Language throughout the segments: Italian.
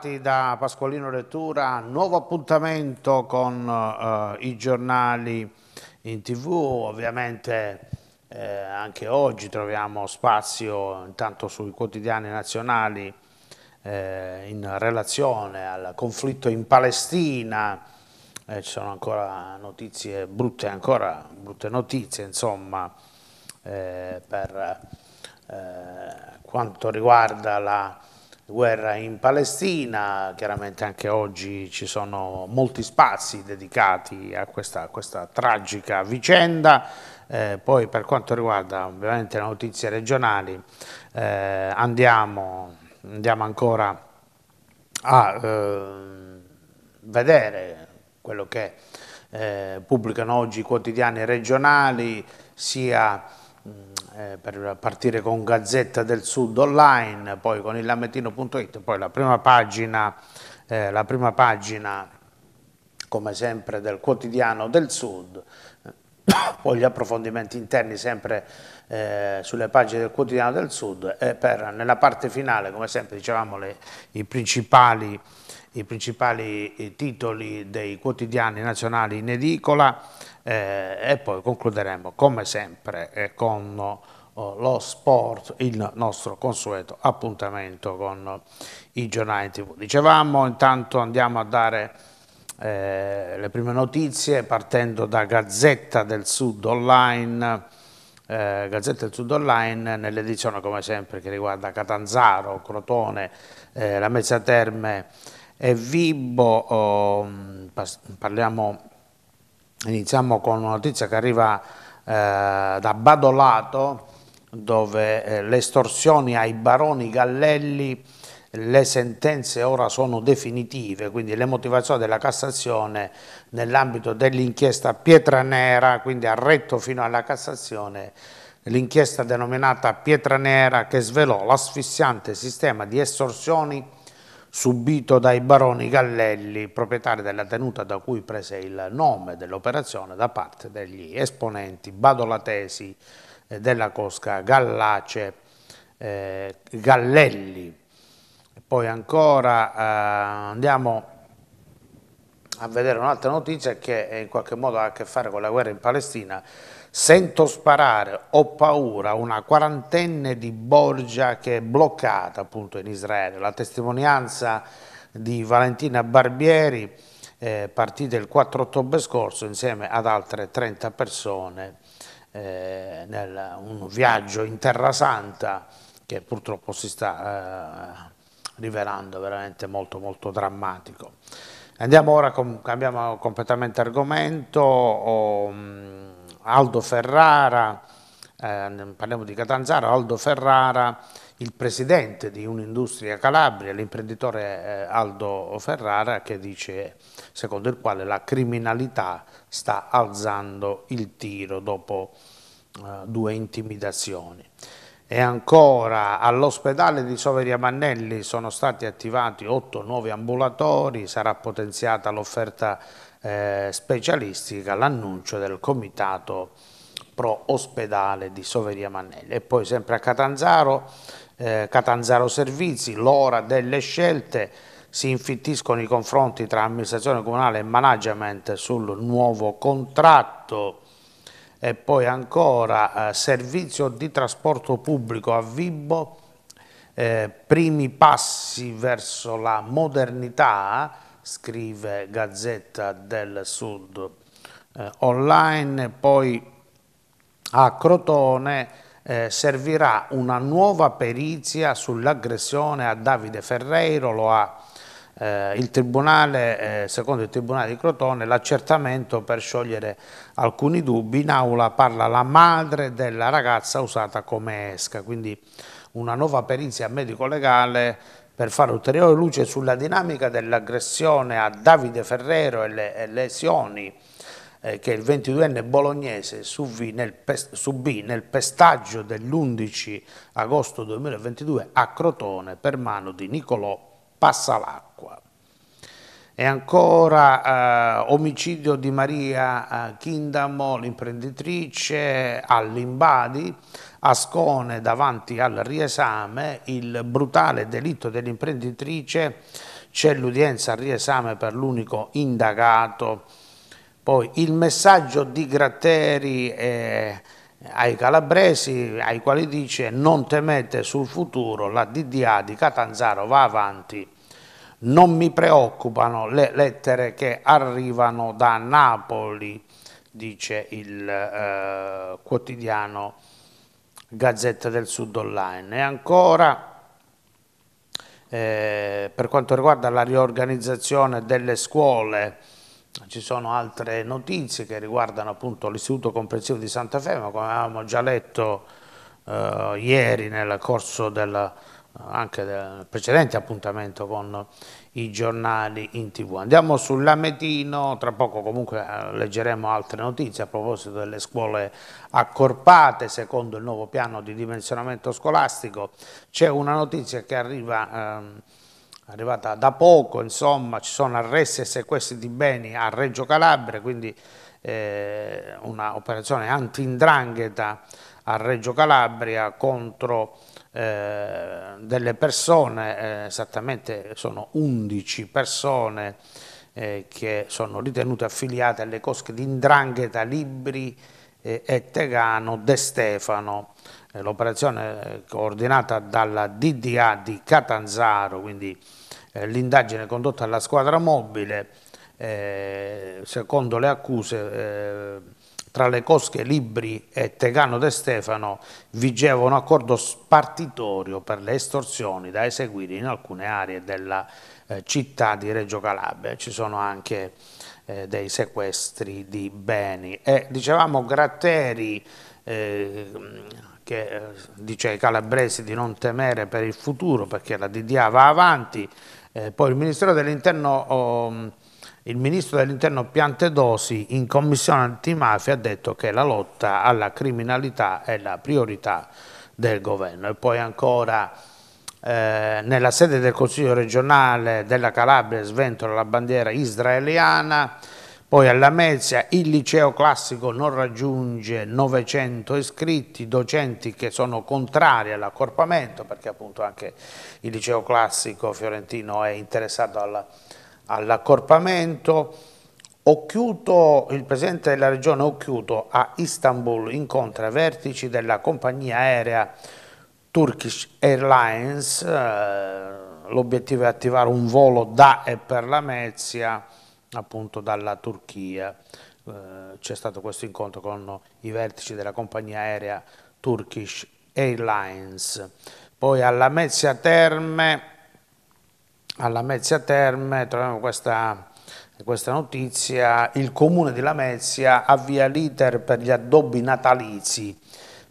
salutati da Pasqualino Lettura, nuovo appuntamento con eh, i giornali in tv, ovviamente eh, anche oggi troviamo spazio intanto sui quotidiani nazionali eh, in relazione al conflitto in Palestina, eh, ci sono ancora notizie brutte, ancora brutte notizie insomma eh, per eh, quanto riguarda la guerra in Palestina, chiaramente anche oggi ci sono molti spazi dedicati a questa, a questa tragica vicenda, eh, poi per quanto riguarda ovviamente le notizie regionali eh, andiamo, andiamo, ancora a eh, vedere quello che eh, pubblicano oggi i quotidiani regionali, sia eh, per partire con Gazzetta del Sud online, poi con il lamentino.it, poi la prima pagina, eh, la prima pagina come sempre del quotidiano del Sud, poi gli approfondimenti interni sempre eh, sulle pagine del quotidiano del Sud e per, nella parte finale, come sempre dicevamo, le, i principali i principali titoli dei quotidiani nazionali in edicola eh, e poi concluderemo come sempre eh, con oh, lo sport, il nostro consueto appuntamento con i giornali tv. Dicevamo intanto andiamo a dare eh, le prime notizie partendo da Gazzetta del Sud Online eh, Gazzetta del Sud Online nell'edizione come sempre che riguarda Catanzaro, Crotone, eh, la Mezza Terme e Vibo, oh, parliamo, iniziamo con una notizia che arriva eh, da Badolato, dove eh, le estorsioni ai baroni Gallelli, le sentenze ora sono definitive, quindi le motivazioni della Cassazione nell'ambito dell'inchiesta Pietranera, quindi ha retto fino alla Cassazione l'inchiesta denominata Pietranera che svelò l'asfissiante sistema di estorsioni subito dai baroni Gallelli, proprietari della tenuta da cui prese il nome dell'operazione da parte degli esponenti Badolatesi eh, della Cosca Gallace eh, Gallelli. Poi ancora eh, andiamo a vedere un'altra notizia che in qualche modo ha a che fare con la guerra in Palestina. Sento sparare, ho paura, una quarantenne di Borgia che è bloccata appunto in Israele. La testimonianza di Valentina Barbieri eh, partita il 4 ottobre scorso insieme ad altre 30 persone eh, nel un viaggio in Terra Santa che purtroppo si sta eh, rivelando veramente molto molto drammatico. Andiamo ora, com cambiamo completamente argomento. Oh, Aldo Ferrara, eh, parliamo di Catanzaro, Aldo Ferrara, il presidente di Un'Industria Calabria, l'imprenditore eh, Aldo Ferrara, che dice, secondo il quale la criminalità sta alzando il tiro dopo eh, due intimidazioni. E ancora all'ospedale di Soveria Mannelli sono stati attivati otto nuovi ambulatori, sarà potenziata l'offerta eh, specialistica l'annuncio del comitato pro ospedale di Soveria Mannelli e poi sempre a Catanzaro, eh, Catanzaro Servizi, l'ora delle scelte, si infittiscono i confronti tra amministrazione comunale e management sul nuovo contratto e poi ancora eh, servizio di trasporto pubblico a Vibbo, eh, primi passi verso la modernità, scrive Gazzetta del Sud eh, online, poi a Crotone eh, servirà una nuova perizia sull'aggressione a Davide Ferreiro, lo ha eh, il Tribunale, eh, secondo il Tribunale di Crotone, l'accertamento per sciogliere alcuni dubbi, in aula parla la madre della ragazza usata come esca, quindi una nuova perizia medico-legale per fare ulteriore luce sulla dinamica dell'aggressione a Davide Ferrero e le lesioni eh, che il 22enne bolognese subì nel, subì nel pestaggio dell'11 agosto 2022 a Crotone per mano di Nicolò Passalacqua. E ancora eh, omicidio di Maria eh, Kindamo, l'imprenditrice, all'Imbadi, Ascone davanti al riesame, il brutale delitto dell'imprenditrice, c'è l'udienza al riesame per l'unico indagato. Poi il messaggio di Gratteri eh, ai calabresi, ai quali dice non temete sul futuro, la DDA di Catanzaro va avanti non mi preoccupano le lettere che arrivano da Napoli, dice il eh, quotidiano Gazzetta del Sud Online. E ancora, eh, per quanto riguarda la riorganizzazione delle scuole, ci sono altre notizie che riguardano appunto l'Istituto Comprensivo di Santa Fe, ma come avevamo già letto eh, ieri nel corso della anche del precedente appuntamento con i giornali in tv. Andiamo sull'Ametino, tra poco comunque eh, leggeremo altre notizie a proposito delle scuole accorpate, secondo il nuovo piano di dimensionamento scolastico. C'è una notizia che arriva... Ehm, arrivata da poco, insomma, ci sono arresti e sequestri di beni a Reggio Calabria, quindi eh, operazione anti-indrangheta a Reggio Calabria contro eh, delle persone, eh, esattamente sono 11 persone eh, che sono ritenute affiliate alle cosche di Indrangheta, Libri e Tegano De Stefano. L'operazione coordinata dalla DDA di Catanzaro, quindi l'indagine condotta dalla squadra mobile, secondo le accuse tra le cosche Libri e Tegano De Stefano vigeva un accordo spartitorio per le estorsioni da eseguire in alcune aree della eh, città di Reggio Calabria. Ci sono anche eh, dei sequestri di beni. E dicevamo Gratteri eh, che eh, dice ai calabresi di non temere per il futuro perché la DDA va avanti, eh, poi il Ministero dell'Interno... Oh, il ministro dell'interno Piantedosi in commissione antimafia ha detto che la lotta alla criminalità è la priorità del governo. E poi ancora eh, nella sede del Consiglio regionale della Calabria sventola la bandiera israeliana, poi alla Mezia il liceo classico non raggiunge 900 iscritti, docenti che sono contrari all'accorpamento perché appunto anche il liceo classico fiorentino è interessato alla all'accorpamento. Occhiuto, il presidente della regione Occhiuto a Istanbul incontra vertici della compagnia aerea Turkish Airlines, eh, l'obiettivo è attivare un volo da e per la Mezia, appunto dalla Turchia. Eh, c'è stato questo incontro con i vertici della compagnia aerea Turkish Airlines. Poi alla Mezia Terme alla Mezia Terme troviamo questa, questa, notizia, il comune di Lamezia avvia l'iter per gli addobbi natalizi,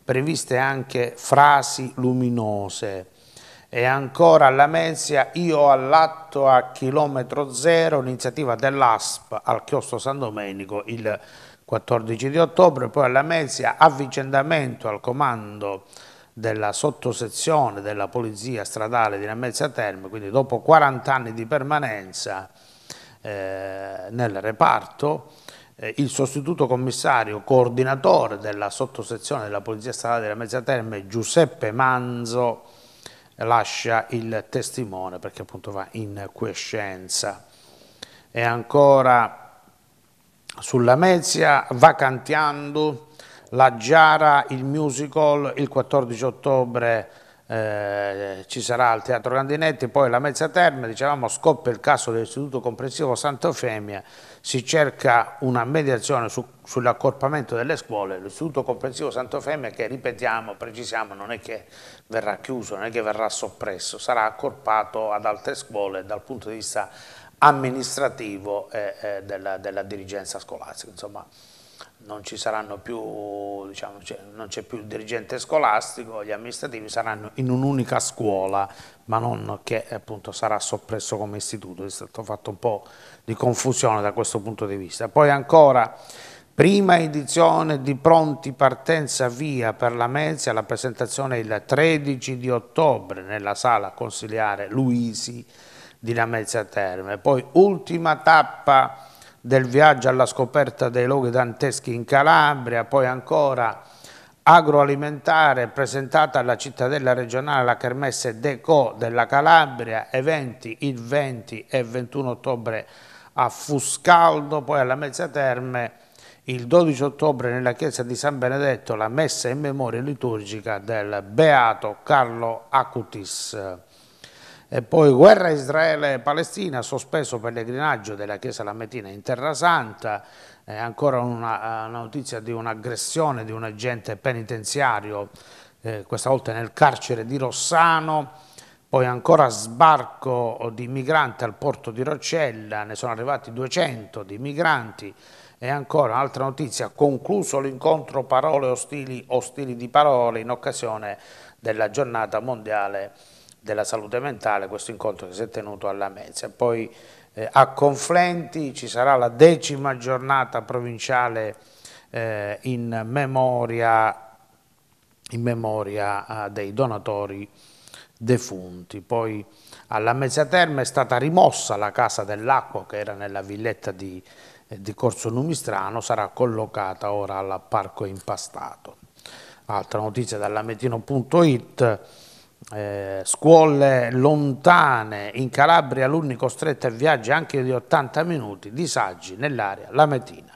previste anche frasi luminose. E ancora alla Mezia, io all'atto a chilometro zero, iniziativa dell'ASP al chiostro San Domenico il 14 di ottobre, poi alla Mezia, avvicendamento al comando della sottosezione della Polizia Stradale di Lamezia Terme, quindi dopo 40 anni di permanenza eh, nel reparto, eh, il sostituto commissario coordinatore della sottosezione della Polizia Stradale di Lamezia Terme, Giuseppe Manzo, lascia il testimone perché appunto va in quiescenza. E ancora sulla Mezia, vacantiando, la Giara, il musical, il 14 ottobre eh, ci sarà al Teatro Grandinetti, poi la Mezza Terme, dicevamo scoppia il caso dell'Istituto Comprensivo Sant'Eufemia, si cerca una mediazione su, sull'accorpamento delle scuole, l'Istituto Comprensivo Sant'Eufemia che ripetiamo, precisiamo, non è che verrà chiuso, non è che verrà soppresso, sarà accorpato ad altre scuole dal punto di vista amministrativo eh, eh, della, della, dirigenza scolastica. Insomma non ci saranno più, diciamo, cioè, non c'è più il dirigente scolastico, gli amministrativi saranno in un'unica scuola, ma non che appunto sarà soppresso come istituto, è stato fatto un po' di confusione da questo punto di vista. Poi ancora, prima edizione di Pronti Partenza Via per la Mezia, la presentazione il 13 di ottobre nella sala consigliare Luisi di Lamezia Terme. Poi ultima tappa del viaggio alla scoperta dei luoghi danteschi in Calabria, poi ancora agroalimentare presentata alla cittadella regionale la Kermesse Deco della Calabria, eventi il 20 e 21 ottobre a Fuscaldo, poi alla Terme il 12 ottobre nella chiesa di San Benedetto la messa in memoria liturgica del beato Carlo Acutis. E poi guerra Israele-Palestina, sospeso pellegrinaggio della Chiesa Lametina in Terra Santa, e ancora una, una eh, notizia di un'aggressione di un agente penitenziario, eh, questa volta nel carcere di Rossano, poi ancora sbarco di migranti al porto di Roccella, ne sono arrivati 200 di migranti, e ancora un'altra notizia, concluso l'incontro parole ostili, ostili di parole in occasione della giornata mondiale della salute mentale, questo incontro che si è tenuto alla Mezia. Poi eh, a Conflenti ci sarà la decima giornata provinciale eh, in memoria, in memoria eh, dei donatori defunti. Poi alla Mezia Terme è stata rimossa la Casa dell'Acqua che era nella villetta di, eh, di Corso Numistrano, sarà collocata ora al Parco Impastato. Altra notizia dall'ametino.it eh, scuole lontane, in Calabria alunni costretti a viaggi anche di 80 minuti, disagi nell'area Lametina.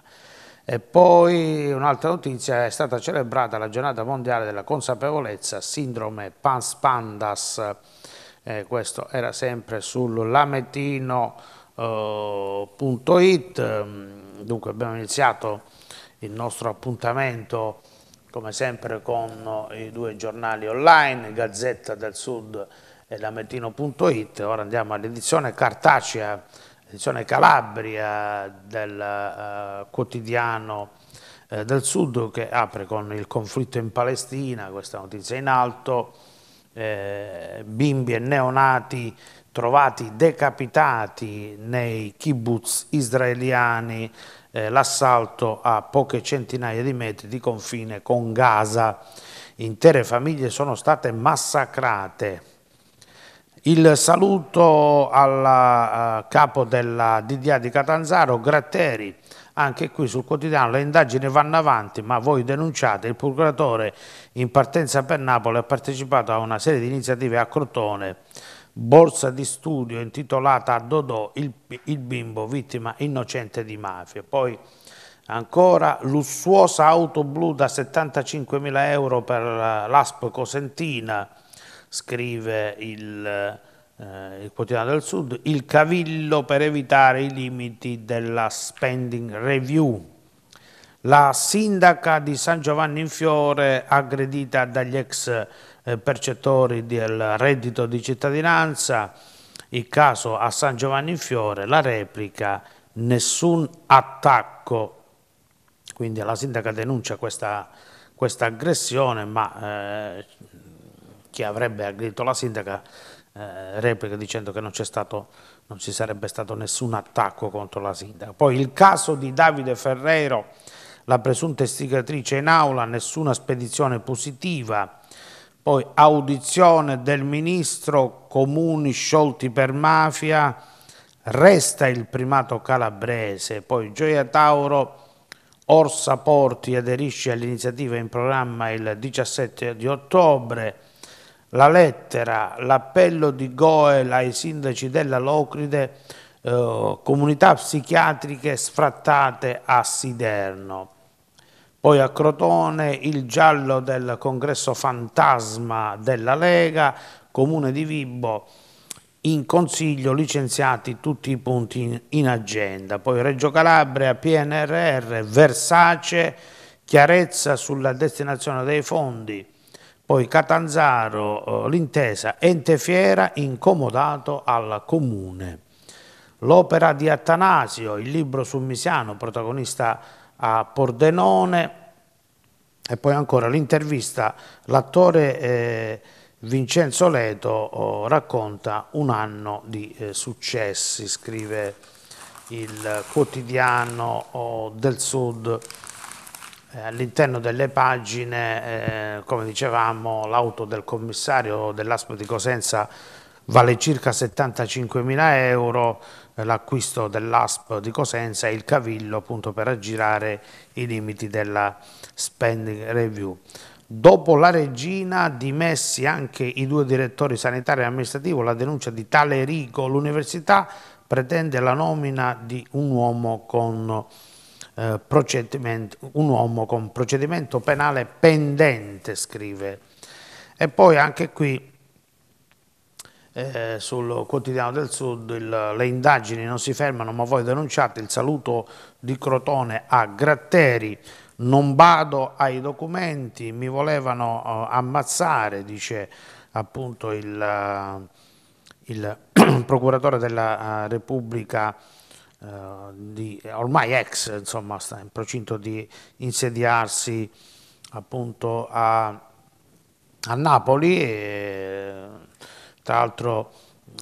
E poi un'altra notizia, è stata celebrata la giornata mondiale della consapevolezza, sindrome Pans Pandas, eh, questo era sempre sull'ametino.it, eh, dunque abbiamo iniziato il nostro appuntamento come sempre con i due giornali online, Gazzetta del Sud e Lamentino.it. Ora andiamo all'edizione cartacea, edizione Calabria del uh, quotidiano uh, del Sud che apre con il conflitto in Palestina, questa notizia in alto, eh, bimbi e neonati trovati decapitati nei kibbutz israeliani eh, l'assalto a poche centinaia di metri di confine con Gaza. Intere famiglie sono state massacrate. Il saluto al uh, capo della DDA di Catanzaro, Gratteri, anche qui sul quotidiano le indagini vanno avanti ma voi denunciate il procuratore in partenza per Napoli ha partecipato a una serie di iniziative a Crotone borsa di studio intitolata a Dodò, il, il bimbo vittima innocente di mafia. Poi ancora lussuosa auto blu da 75.000 euro per l'ASP Cosentina, scrive il, eh, il quotidiano del Sud, il cavillo per evitare i limiti della spending review. La sindaca di San Giovanni in Fiore aggredita dagli ex eh, percettori del reddito di cittadinanza, il caso a San Giovanni in Fiore, la replica nessun attacco, quindi la sindaca denuncia questa, questa aggressione, ma eh, chi avrebbe aggredito la sindaca eh, replica dicendo che non, stato, non ci sarebbe stato nessun attacco contro la sindaca. Poi il caso di Davide Ferrero, la presunta istigatrice in aula, nessuna spedizione positiva, poi audizione del ministro, comuni sciolti per mafia, resta il primato calabrese, poi Gioia Tauro, Orsa Porti aderisce all'iniziativa in programma il 17 di ottobre, la lettera, l'appello di Goel ai sindaci della Locride, eh, comunità psichiatriche sfrattate a Siderno. Poi a Crotone il giallo del congresso fantasma della Lega, comune di Vibbo, in consiglio licenziati tutti i punti in, in agenda. Poi Reggio Calabria, PNRR, Versace, chiarezza sulla destinazione dei fondi. Poi Catanzaro, eh, l'intesa, ente fiera incomodato al comune. L'opera di Attanasio, il libro su Misiano, protagonista a Pordenone e poi ancora l'intervista, l'attore eh, Vincenzo Leto oh, racconta un anno di eh, successi, scrive il quotidiano oh, del Sud eh, all'interno delle pagine, eh, come dicevamo, l'auto del commissario dell'ASPO di Cosenza Vale circa 75.000 euro eh, l'acquisto dell'ASP di Cosenza e il Cavillo appunto per aggirare i limiti della spending review. Dopo la regina dimessi anche i due direttori sanitari e amministrativo, la denuncia di tale Rico, l'università pretende la nomina di un uomo con, eh, un uomo con procedimento penale pendente, scrive. E poi anche qui eh, sul quotidiano del Sud, il, le indagini non si fermano ma voi denunciate il saluto di Crotone a Gratteri, non bado ai documenti, mi volevano uh, ammazzare, dice appunto il, eh, il procuratore della uh, Repubblica di, ormai ex, insomma, sta in procinto di insediarsi appunto a, a Napoli tra l'altro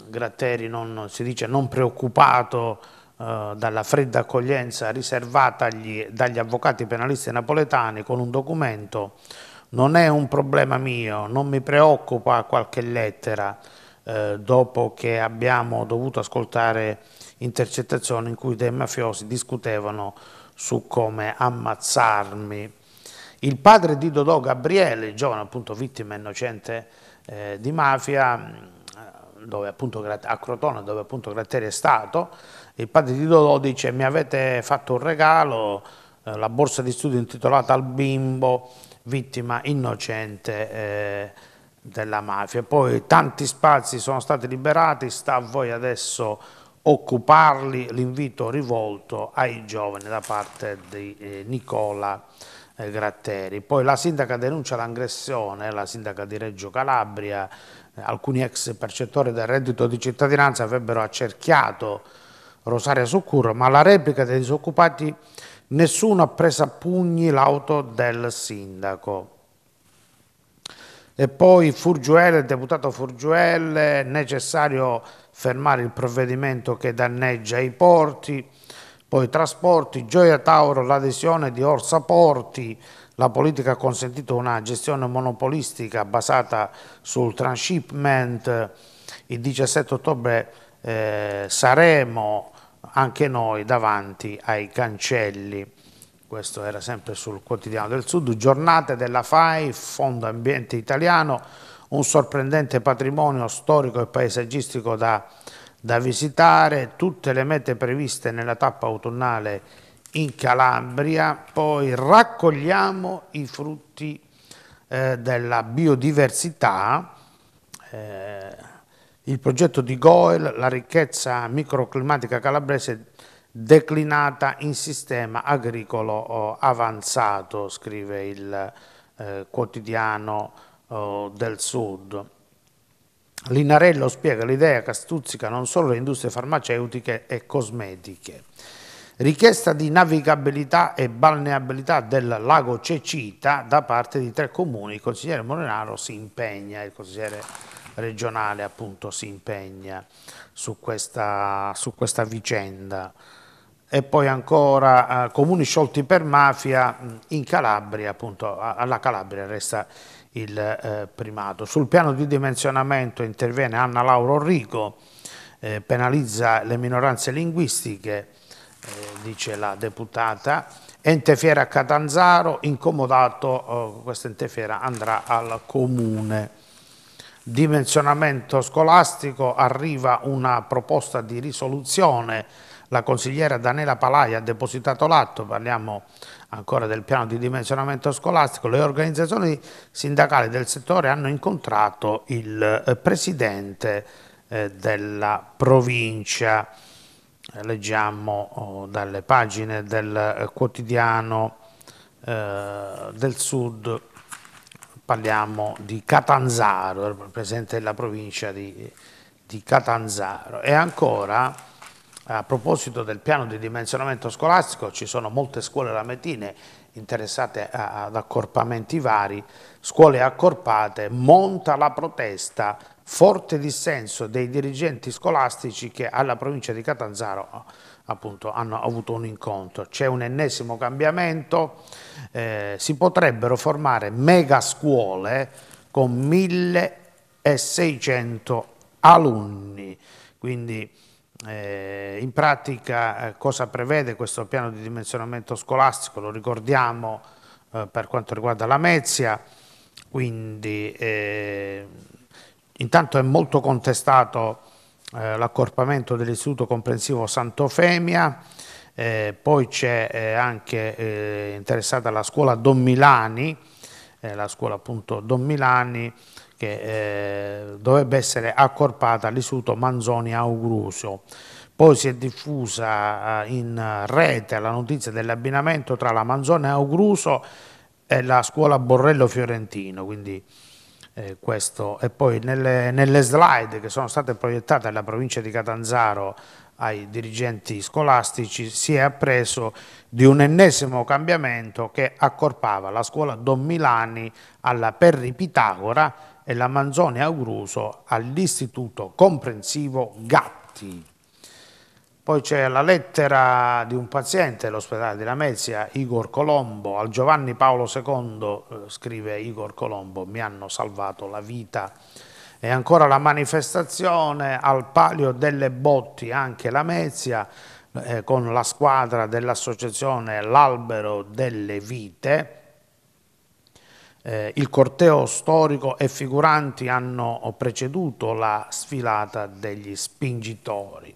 Gratteri non, si dice non preoccupato eh, dalla fredda accoglienza riservatagli dagli avvocati penalisti napoletani con un documento non è un problema mio, non mi preoccupa qualche lettera eh, dopo che abbiamo dovuto ascoltare intercettazioni in cui dei mafiosi discutevano su come ammazzarmi. Il padre di Dodò Gabriele, giovane appunto vittima innocente eh, di mafia mm, dove appunto, a Crotone dove appunto Gratteri è stato, il padre di Dodò dice mi avete fatto un regalo, eh, la borsa di studio intitolata al bimbo, vittima innocente eh, della mafia. Poi tanti spazi sono stati liberati, sta a voi adesso occuparli, l'invito rivolto ai giovani da parte di eh, Nicola eh, Gratteri. Poi la sindaca denuncia l'aggressione, la sindaca di Reggio Calabria, eh, alcuni ex percettori del reddito di cittadinanza avrebbero accerchiato Rosaria Succurro, ma la replica dei disoccupati nessuno ha preso a pugni l'auto del sindaco. E poi Furgiuelle, il deputato Furgiuelle, necessario fermare il provvedimento che danneggia i porti, poi trasporti, Gioia Tauro, l'adesione di Orsa Porti, la politica ha consentito una gestione monopolistica basata sul transshipment, il 17 ottobre eh, saremo anche noi davanti ai cancelli. Questo era sempre sul quotidiano del Sud, giornate della FAI, Fondo Ambiente Italiano, un sorprendente patrimonio storico e paesaggistico da, da visitare, tutte le mete previste nella tappa autunnale in Calabria, poi raccogliamo i frutti eh, della biodiversità, eh, il progetto di Goel, la ricchezza microclimatica calabrese declinata in sistema agricolo oh, avanzato, scrive il eh, quotidiano eh, del Sud. Linarello spiega l'idea che stuzzica non solo le industrie farmaceutiche e cosmetiche. Richiesta di navigabilità e balneabilità del lago Cecita da parte di tre comuni. Il consigliere Morenaro si impegna, il consigliere regionale appunto si impegna su questa, su questa vicenda e poi ancora eh, comuni sciolti per mafia in Calabria, appunto alla Calabria resta il eh, primato. Sul piano di dimensionamento interviene Anna Laura Orrico, eh, penalizza le minoranze linguistiche, eh, dice la deputata, ente fiera a Catanzaro, incomodato, oh, questa ente fiera andrà al comune. Dimensionamento scolastico, arriva una proposta di risoluzione la consigliera Danela Palai ha depositato l'atto, parliamo ancora del piano di dimensionamento scolastico, le organizzazioni sindacali del settore hanno incontrato il eh, presidente eh, della provincia, eh, leggiamo oh, dalle pagine del quotidiano del sud, parliamo di Catanzaro, il presidente della provincia di, di Catanzaro e ancora a proposito del piano di dimensionamento scolastico, ci sono molte scuole lametine interessate ad accorpamenti vari, scuole accorpate, monta la protesta, forte dissenso dei dirigenti scolastici che alla provincia di Catanzaro appunto, hanno avuto un incontro. C'è un ennesimo cambiamento, eh, si potrebbero formare mega scuole con 1600 alunni, quindi eh, in pratica eh, cosa prevede questo piano di dimensionamento scolastico? Lo ricordiamo eh, per quanto riguarda la Mezia, quindi eh, intanto è molto contestato eh, l'accorpamento dell'istituto comprensivo Santofemia, eh, poi c'è anche interessata la scuola Don Milani, la scuola appunto Don Milani, che eh, dovrebbe essere accorpata all'istituto Manzoni Augruso. Poi si è diffusa eh, in rete la notizia dell'abbinamento tra la Manzoni Augruso e la scuola Borrello Fiorentino, quindi eh, questo. E poi nelle, nelle, slide che sono state proiettate alla provincia di Catanzaro ai dirigenti scolastici si è appreso di un ennesimo cambiamento che accorpava la scuola Don Milani alla Perri Pitagora e la Manzoni Auruso all'Istituto Comprensivo Gatti. Poi c'è la lettera di un paziente dell'ospedale di Lamezia, Igor Colombo, al Giovanni Paolo II, eh, scrive Igor Colombo, mi hanno salvato la vita. E ancora la manifestazione al Palio delle Botti, anche Lamezia, eh, con la squadra dell'associazione L'Albero delle Vite, eh, il corteo storico e figuranti hanno preceduto la sfilata degli spingitori.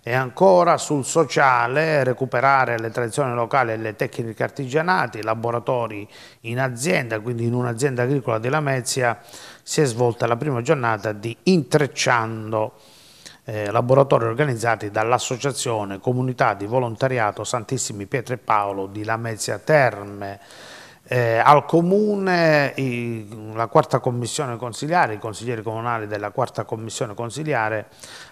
E ancora sul sociale, recuperare le tradizioni locali e le tecniche artigianate, laboratori in azienda, quindi in un'azienda agricola di Lamezia, si è svolta la prima giornata di Intrecciando, eh, laboratori organizzati dall'Associazione Comunità di Volontariato Santissimi Pietro e Paolo di Lamezia Terme eh, al comune, i, la quarta commissione consiliare, i consiglieri comunali della quarta commissione consiliare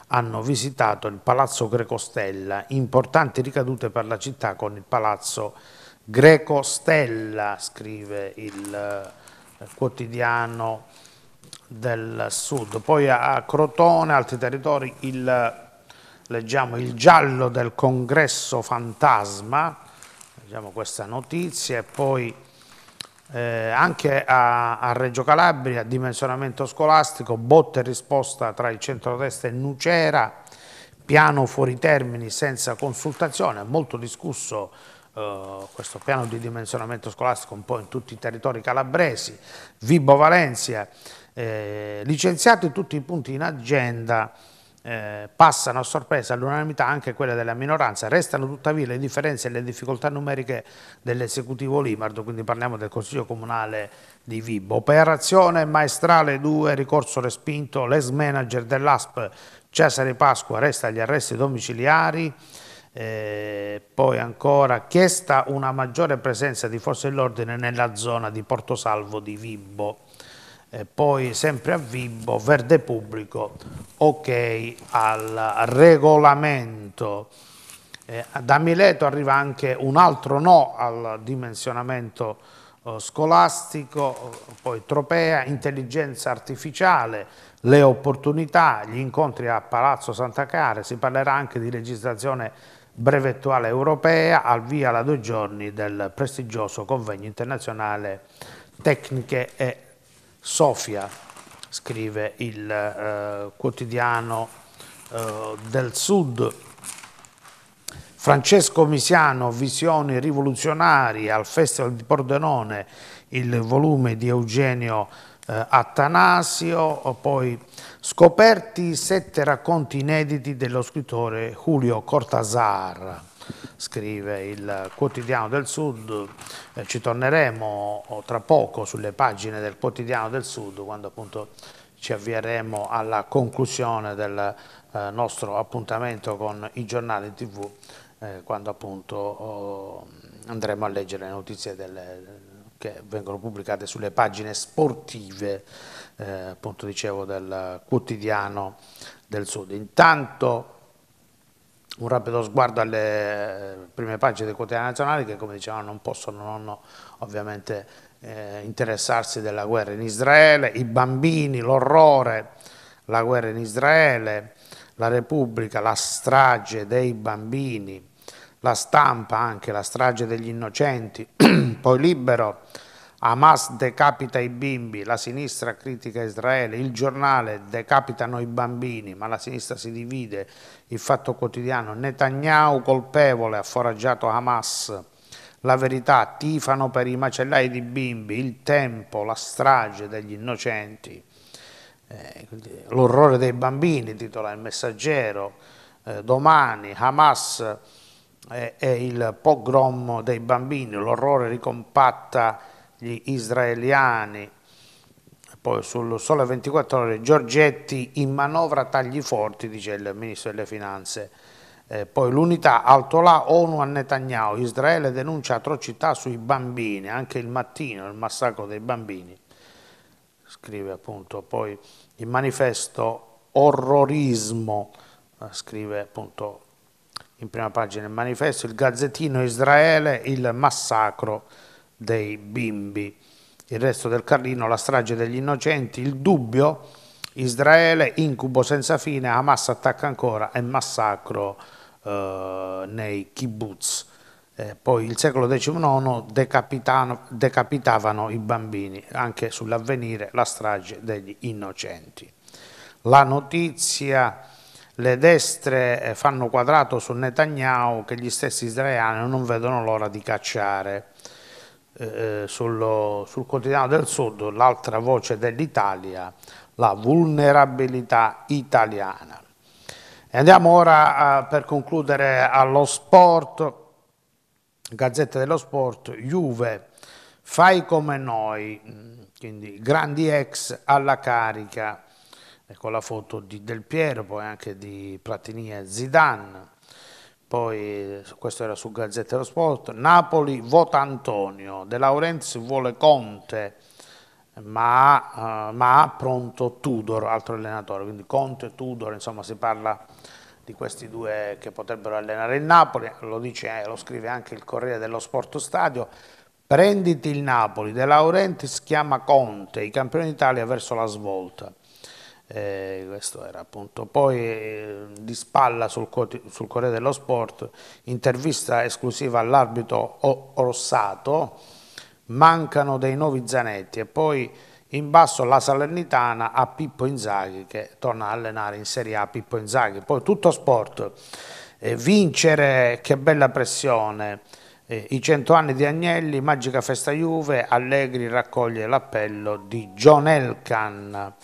hanno visitato il palazzo Greco Stella, importanti ricadute per la città con il palazzo Greco Stella, scrive il eh, quotidiano del sud. Poi a, a Crotone, altri territori, il, leggiamo il giallo del congresso fantasma, leggiamo questa notizia e poi eh, anche a, a, Reggio Calabria, dimensionamento scolastico, botte e risposta tra il centrodestra e Nucera, piano fuori termini senza consultazione, molto discusso eh, questo piano di dimensionamento scolastico un po' in tutti i territori calabresi, Vibo Valencia, eh, licenziati tutti i punti in agenda eh, passano a sorpresa all'unanimità anche quelle della minoranza, restano tuttavia le differenze e le difficoltà numeriche dell'esecutivo Limardo, quindi parliamo del Consiglio Comunale di Vibo. Operazione maestrale 2, ricorso respinto, l'ex manager dell'ASP Cesare Pasqua resta agli arresti domiciliari, eh, poi ancora chiesta una maggiore presenza di forze dell'ordine nella zona di Porto Salvo di Vibbo e poi sempre a Vibbo, verde pubblico, ok al regolamento. Eh, da Mileto arriva anche un altro no al dimensionamento eh, scolastico, eh, poi Tropea, intelligenza artificiale, le opportunità, gli incontri a Palazzo Santa Care, si parlerà anche di legislazione brevettuale europea, al via la due giorni del prestigioso convegno internazionale tecniche e Sofia, scrive il eh, quotidiano eh, del Sud. Francesco Misiano, Visioni rivoluzionarie al Festival di Pordenone, il volume di Eugenio eh, Attanasio, poi scoperti sette racconti inediti dello scrittore Julio Cortazar scrive il quotidiano del Sud, eh, ci torneremo oh, tra poco sulle pagine del quotidiano del Sud quando appunto ci avvieremo alla conclusione del eh, nostro appuntamento con i giornali tv eh, quando appunto oh, andremo a leggere le notizie delle, che vengono pubblicate sulle pagine sportive eh, appunto dicevo del quotidiano del Sud. Intanto un rapido sguardo alle prime pagine dei quotidiani nazionali che come dicevamo non possono non ovviamente eh, interessarsi della guerra in Israele, i bambini, l'orrore, la guerra in Israele, la Repubblica, la strage dei bambini, la stampa anche, la strage degli innocenti, poi libero, Hamas decapita i bimbi, la sinistra critica Israele, il giornale decapitano i bambini, ma la sinistra si divide, il fatto quotidiano, Netanyahu colpevole ha foraggiato Hamas, la verità, tifano per i macellai di bimbi, il tempo, la strage degli innocenti, eh, l'orrore dei bambini, titola il messaggero, eh, domani Hamas e eh, il pogrom dei bambini, l'orrore ricompatta gli israeliani, poi sul Sole 24 Ore, Giorgetti in manovra tagli forti, dice il Ministro delle Finanze. Eh, poi l'unità Altolà ONU a Netanyahu, Israele denuncia atrocità sui bambini, anche il mattino, il massacro dei bambini. Scrive appunto poi il manifesto Orrorismo, eh, scrive appunto in prima pagina il manifesto, il gazzettino Israele, il massacro dei bimbi. Il resto del Carlino, la strage degli innocenti, il dubbio, Israele, incubo senza fine, Hamas attacca ancora e massacro eh, nei kibbutz. Eh, poi il secolo XIX decapitavano i bambini, anche sull'avvenire la strage degli innocenti. La notizia, le destre eh, fanno quadrato su Netanyahu che gli stessi israeliani non vedono l'ora di cacciare. Eh, eh, sul, sul quotidiano del Sud l'altra voce dell'Italia, la vulnerabilità italiana. E andiamo ora eh, per concludere allo sport, Gazzetta dello Sport, Juve, fai come noi, quindi grandi ex alla carica, con ecco la foto di Del Piero, poi anche di Platini e Zidane poi questo era su Gazzetta dello Sport, Napoli vota Antonio, De Laurenti vuole Conte, ma, uh, ma, ha pronto Tudor, altro allenatore, quindi Conte e Tudor, insomma si parla di questi due che potrebbero allenare il Napoli, lo, dice, eh, lo scrive anche il Corriere dello Sport Stadio, prenditi il Napoli, De Laurenti si chiama Conte, i campioni d'Italia verso la svolta. Eh, questo era appunto. Poi eh, di spalla sul, sul Corriere dello Sport, intervista esclusiva all'arbitro Rossato, mancano dei nuovi Zanetti e poi in basso la Salernitana a Pippo Inzaghi che torna a allenare in Serie A Pippo Inzaghi. Poi tutto sport, eh, vincere, che bella pressione. I cento anni di Agnelli, magica festa Juve, Allegri raccoglie l'appello di John Elkan.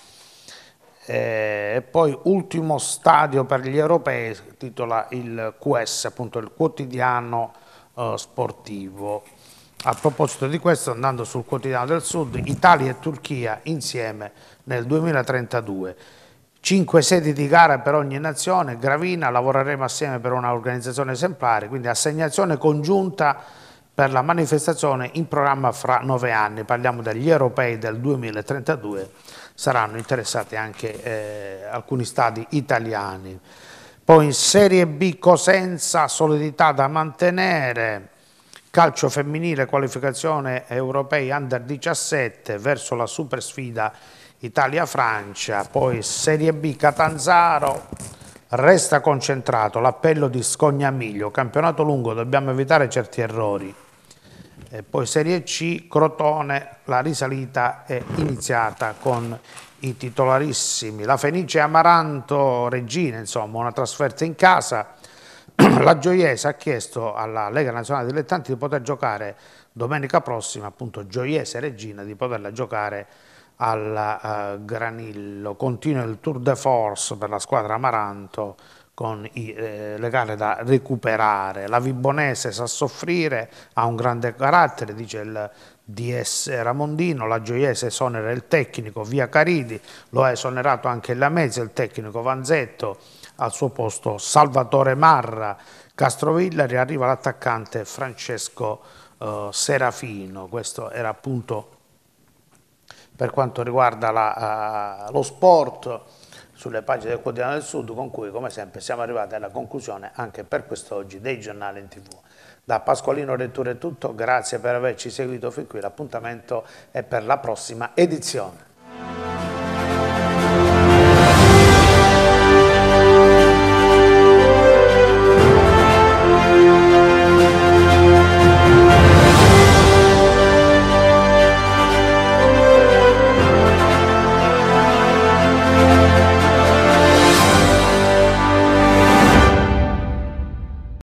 Eh, e poi ultimo stadio per gli europei, titola il QS, appunto il quotidiano eh, sportivo. A proposito di questo, andando sul quotidiano del Sud, Italia e Turchia insieme nel 2032. Cinque sedi di gara per ogni nazione, Gravina, lavoreremo assieme per un'organizzazione esemplare, quindi assegnazione congiunta per la manifestazione in programma fra nove anni, parliamo degli europei del 2032, saranno interessati anche eh, alcuni stadi italiani. Poi in Serie B Cosenza, solidità da mantenere, calcio femminile, qualificazione europei under 17 verso la super sfida Italia-Francia, poi Serie B Catanzaro, resta concentrato l'appello di Scognamiglio, campionato lungo, dobbiamo evitare certi errori. E poi Serie C, Crotone, la risalita è iniziata con i titolarissimi. La Fenice Amaranto Regina, insomma, una trasferta in casa. La Gioiese ha chiesto alla Lega Nazionale Dilettanti di poter giocare domenica prossima, appunto Gioiese Regina, di poterla giocare al uh, Granillo. Continua il tour de force per la squadra Amaranto con i, eh, le gare da recuperare. La Vibonese sa soffrire, ha un grande carattere, dice il DS Ramondino, la Gioiese esonera il tecnico Via Caridi, lo ha esonerato anche la Mezza, il tecnico Vanzetto, al suo posto Salvatore Marra, Castrovillari, arriva l'attaccante Francesco eh, Serafino, questo era appunto per quanto riguarda la, uh, lo sport sulle pagine del Quotidiano del Sud con cui come sempre siamo arrivati alla conclusione anche per quest'oggi dei giornali in tv. Da Pasqualino Rettura è tutto, grazie per averci seguito fin qui, l'appuntamento è per la prossima edizione.